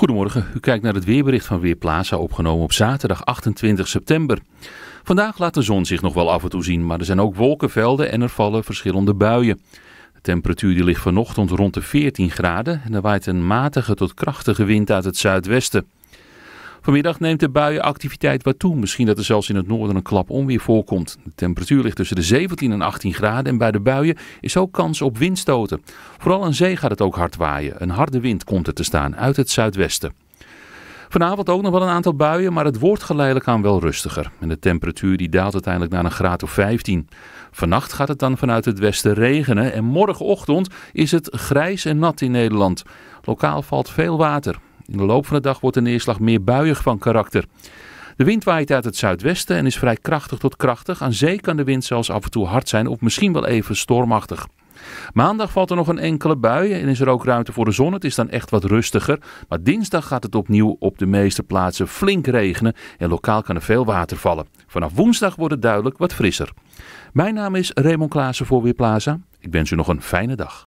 Goedemorgen, u kijkt naar het weerbericht van Weerplaza, opgenomen op zaterdag 28 september. Vandaag laat de zon zich nog wel af en toe zien, maar er zijn ook wolkenvelden en er vallen verschillende buien. De temperatuur die ligt vanochtend rond de 14 graden en er waait een matige tot krachtige wind uit het zuidwesten. Vanmiddag neemt de buienactiviteit wat toe. Misschien dat er zelfs in het noorden een klap onweer voorkomt. De temperatuur ligt tussen de 17 en 18 graden en bij de buien is ook kans op windstoten. Vooral aan zee gaat het ook hard waaien. Een harde wind komt er te staan uit het zuidwesten. Vanavond ook nog wel een aantal buien, maar het wordt geleidelijk aan wel rustiger. En de temperatuur die daalt uiteindelijk naar een graad of 15. Vannacht gaat het dan vanuit het westen regenen en morgenochtend is het grijs en nat in Nederland. Lokaal valt veel water. In de loop van de dag wordt de neerslag meer buiig van karakter. De wind waait uit het zuidwesten en is vrij krachtig tot krachtig. Aan zee kan de wind zelfs af en toe hard zijn of misschien wel even stormachtig. Maandag valt er nog een enkele bui en is er ook ruimte voor de zon. Het is dan echt wat rustiger. Maar dinsdag gaat het opnieuw op de meeste plaatsen flink regenen en lokaal kan er veel water vallen. Vanaf woensdag wordt het duidelijk wat frisser. Mijn naam is Raymond Klaassen voor Weerplaza. Ik wens u nog een fijne dag.